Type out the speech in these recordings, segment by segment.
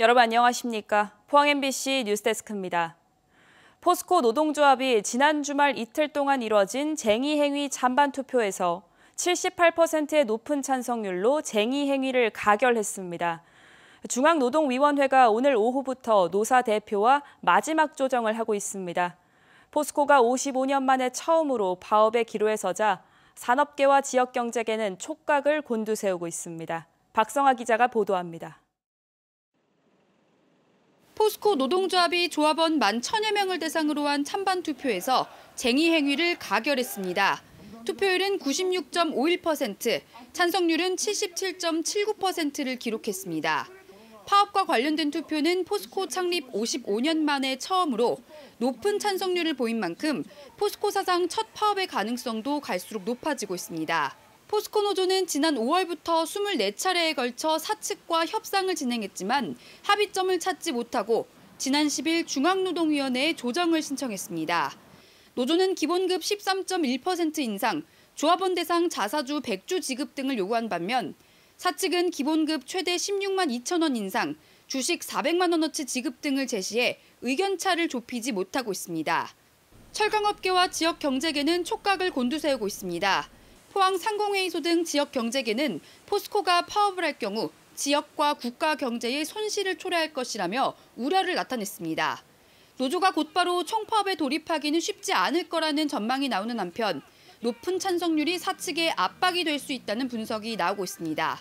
여러분 안녕하십니까? 포항 MBC 뉴스데스크입니다. 포스코 노동조합이 지난 주말 이틀 동안 이뤄진 쟁의 행위 찬반 투표에서 78%의 높은 찬성률로 쟁의 행위를 가결했습니다. 중앙노동위원회가 오늘 오후부터 노사 대표와 마지막 조정을 하고 있습니다. 포스코가 55년 만에 처음으로 파업의 기로에 서자 산업계와 지역경제계는 촉각을 곤두세우고 있습니다. 박성아 기자가 보도합니다. 포스코 노동조합이 조합원 1만 천여 명을 대상으로 한 찬반 투표에서 쟁의 행위를 가결했습니다. 투표율은 96.51%, 찬성률은 77.79%를 기록했습니다. 파업과 관련된 투표는 포스코 창립 55년 만에 처음으로 높은 찬성률을 보인 만큼 포스코 사상 첫 파업의 가능성도 갈수록 높아지고 있습니다. 포스코 노조는 지난 5월부터 24차례에 걸쳐 사측과 협상을 진행했지만 합의점을 찾지 못하고 지난 10일 중앙노동위원회에 조정을 신청했습니다. 노조는 기본급 13.1% 인상, 조합원 대상 자사주 100주 지급 등을 요구한 반면 사측은 기본급 최대 16만 2천 원 인상, 주식 400만 원어치 지급 등을 제시해 의견차를 좁히지 못하고 있습니다. 철강업계와 지역 경제계는 촉각을 곤두세우고 있습니다. 포항 상공회의소 등 지역 경제계는 포스코가 파업을 할 경우 지역과 국가 경제에 손실을 초래할 것이라며 우려를 나타냈습니다. 노조가 곧바로 총파업에 돌입하기는 쉽지 않을 거라는 전망이 나오는 한편 높은 찬성률이 사측에 압박이 될 수 있다는 분석이 나오고 있습니다.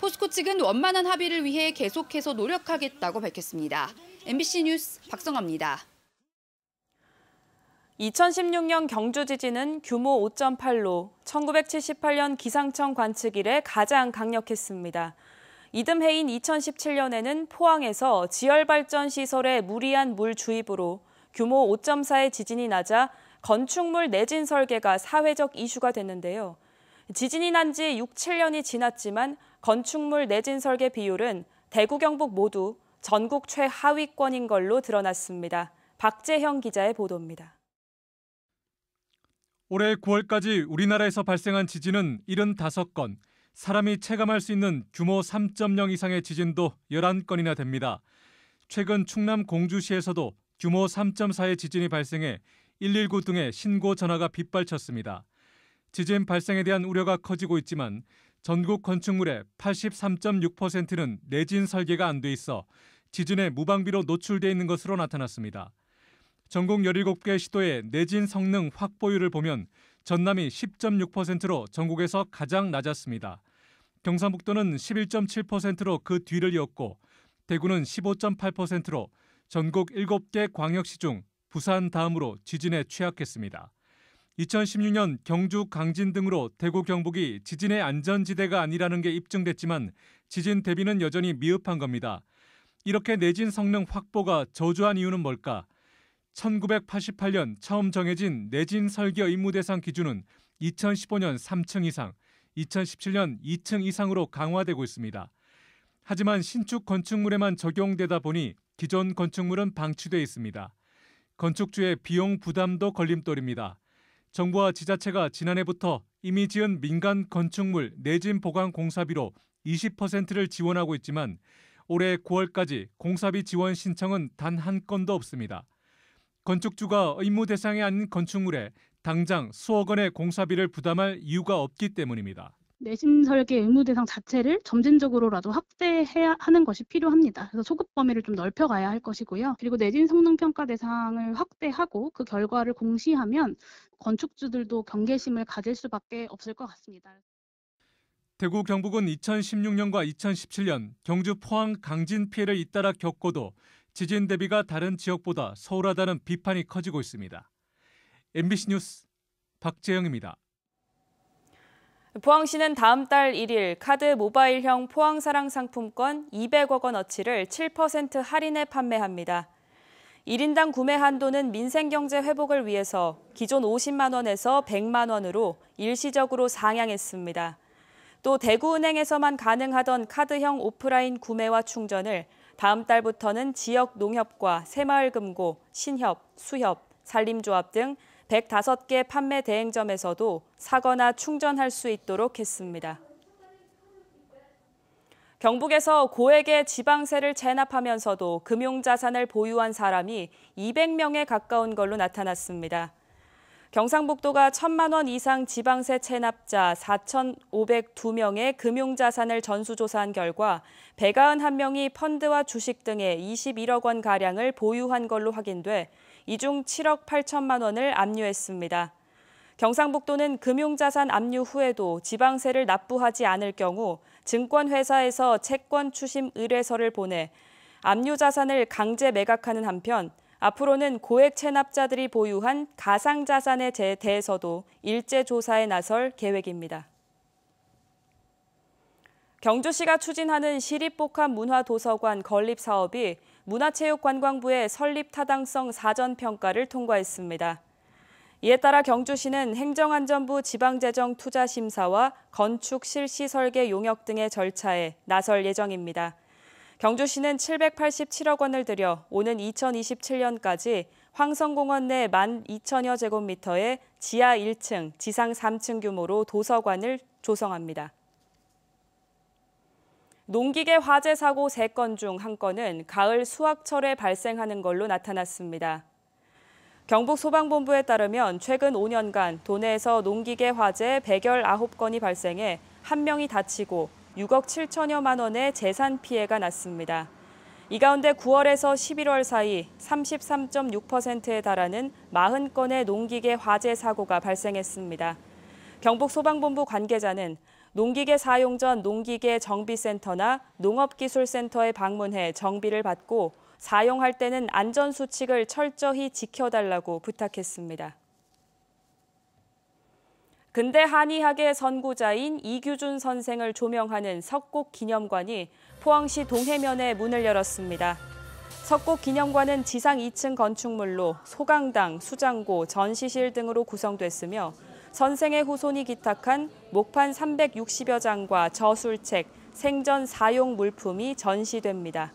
포스코 측은 원만한 합의를 위해 계속해서 노력하겠다고 밝혔습니다. MBC 뉴스 박성아입니다. 2016년 경주 지진은 규모 5.8로 1978년 기상청 관측 이래 가장 강력했습니다. 이듬해인 2017년에는 포항에서 지열발전 시설에 무리한 물 주입으로 규모 5.4의 지진이 나자 건축물 내진 설계가 사회적 이슈가 됐는데요. 지진이 난 지 6, 7년이 지났지만 건축물 내진 설계 비율은 대구 경북 모두 전국 최하위권인 걸로 드러났습니다. 박재형 기자의 보도입니다. 올해 9월까지 우리나라에서 발생한 지진은 75건, 사람이 체감할 수 있는 규모 3.0 이상의 지진도 11건이나 됩니다. 최근 충남 공주시에서도 규모 3.4의 지진이 발생해 119 등의 신고 전화가 빗발쳤습니다. 지진 발생에 대한 우려가 커지고 있지만 전국 건축물의 83.6%는 내진 설계가 안 돼 있어 지진의 무방비로 노출돼 있는 것으로 나타났습니다. 전국 17개 시도의 내진 성능 확보율을 보면 전남이 10.6%로 전국에서 가장 낮았습니다. 경상북도는 11.7%로 그 뒤를 이었고 대구는 15.8%로 전국 7개 광역시 중 부산 다음으로 지진에 취약했습니다. 2016년 경주 강진 등으로 대구 경북이 지진의 안전지대가 아니라는 게 입증됐지만 지진 대비는 여전히 미흡한 겁니다. 이렇게 내진 성능 확보가 저조한 이유는 뭘까? 1988년 처음 정해진 내진 설계 의무 대상 기준은 2015년 3층 이상, 2017년 2층 이상으로 강화되고 있습니다. 하지만 신축 건축물에만 적용되다 보니 기존 건축물은 방치돼 있습니다. 건축주의 비용 부담도 걸림돌입니다. 정부와 지자체가 지난해부터 이미 지은 민간 건축물 내진 보강 공사비로 20%를 지원하고 있지만 올해 9월까지 공사비 지원 신청은 단 한 건도 없습니다. 건축주가 의무 대상이 아닌 건축물에 당장 수억 원의 공사비를 부담할 이유가 없기 때문입니다. 내신 설계 의무 대상 자체를 점진적으로라도 확대해야 하는 것이 필요합니다. 그래서 소급 범위를 좀 넓혀가야 할 것이고요. 그리고 내진 성능 평가 대상을 확대하고 그 결과를 공시하면 건축주들도 경계심을 가질 수밖에 없을 것 같습니다. 대구 경북은 2016년과 2017년 경주 포항 강진 피해를 잇따라 겪고도 지진 대비가 다른 지역보다 소홀하다는 비판이 커지고 있습니다. MBC 뉴스 박재영입니다. 포항시는 다음 달 1일 카드 모바일형 포항사랑 상품권 200억 원어치를 7% 할인해 판매합니다. 1인당 구매 한도는 민생경제 회복을 위해서 기존 50만 원에서 100만 원으로 일시적으로 상향했습니다. 또 대구은행에서만 가능하던 카드형 오프라인 구매와 충전을 다음 달부터는 지역 농협과 새마을금고, 신협, 수협, 산림조합 등 105개 판매 대행점에서도 사거나 충전할 수 있도록 했습니다. 경북에서 고액의 지방세를 체납하면서도 금융자산을 보유한 사람이 200명에 가까운 걸로 나타났습니다. 경상북도가 천만 원 이상 지방세 체납자 4,502명의 금융자산을 전수조사한 결과 191명이 펀드와 주식 등의 21억 원가량을 보유한 걸로 확인돼 이 중 7억 8천만 원을 압류했습니다. 경상북도는 금융자산 압류 후에도 지방세를 납부하지 않을 경우 증권회사에서 채권 추심 의뢰서를 보내 압류 자산을 강제 매각하는 한편 앞으로는 고액 체납자들이 보유한 가상 자산에 대해서도 일제 조사에 나설 계획입니다. 경주시가 추진하는 시립복합 문화도서관 건립 사업이 문화체육관광부의 설립 타당성 사전 평가를 통과했습니다. 이에 따라 경주시는 행정안전부 지방재정 투자심사와 건축 실시 설계 용역 등의 절차에 나설 예정입니다. 경주시는 787억 원을 들여 오는 2027년까지 황성공원 내 12,000여 제곱미터의 지하 1층, 지상 3층 규모로 도서관을 조성합니다. 농기계 화재 사고 3건 중 1건은 가을 수확철에 발생하는 걸로 나타났습니다. 경북소방본부에 따르면 최근 5년간 도내에서 농기계 화재 119건이 발생해 1명이 다치고 6억 7천여만 원의 재산 피해가 났습니다. 이 가운데 9월에서 11월 사이 33.6%에 달하는 40건의 농기계 화재 사고가 발생했습니다. 경북 소방본부 관계자는 농기계 사용 전 농기계 정비센터나 농업기술센터에 방문해 정비를 받고 사용할 때는 안전수칙을 철저히 지켜달라고 부탁했습니다. 근대 한의학의 선구자인 이규준 선생을 조명하는 석곡 기념관이 포항시 동해면에 문을 열었습니다. 석곡 기념관은 지상 2층 건축물로 소강당, 수장고, 전시실 등으로 구성됐으며 선생의 후손이 기탁한 목판 360여 장과 저술책, 생전 사용 물품이 전시됩니다.